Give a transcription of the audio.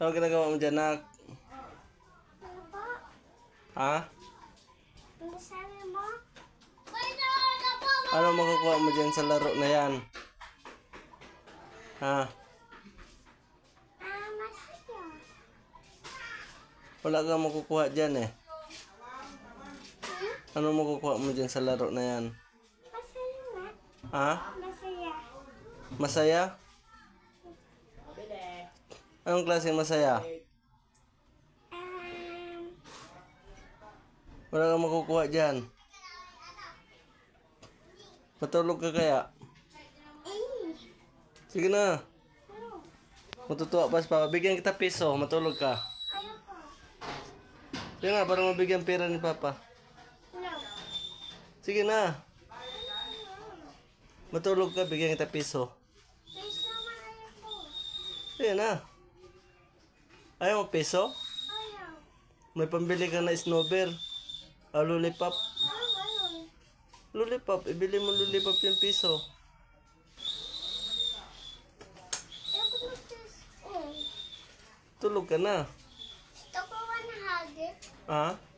Ano ginagawa mo dyan, nak? Ano ha? Ano makukuha mo dyan sa laro na yan? Ha? Ah, masaya. Wala kang makukuha dyan eh. Hmm? Ano makukuha mo dyan sa laro na yan? Masaya. Ha? Masaya. Masaya? Anong klase masaya? Wala kang makukuha dyan. Patulog ka kaya? Sige na. Matutuwa pas Papa. Bigyan kita piso. Matulog ka. Sige na, para mabigyan pera ni Papa. Sige na. Matulog ka, bigyan kita piso. Sige na. Ayaw mo oh, piso? Ayaw. May pambili ka na snowbear. Ah, lollipop. lollipop. Ibili mo lollipop yung piso. Tulog ka na. Gusto ko 100. Ha? Ah?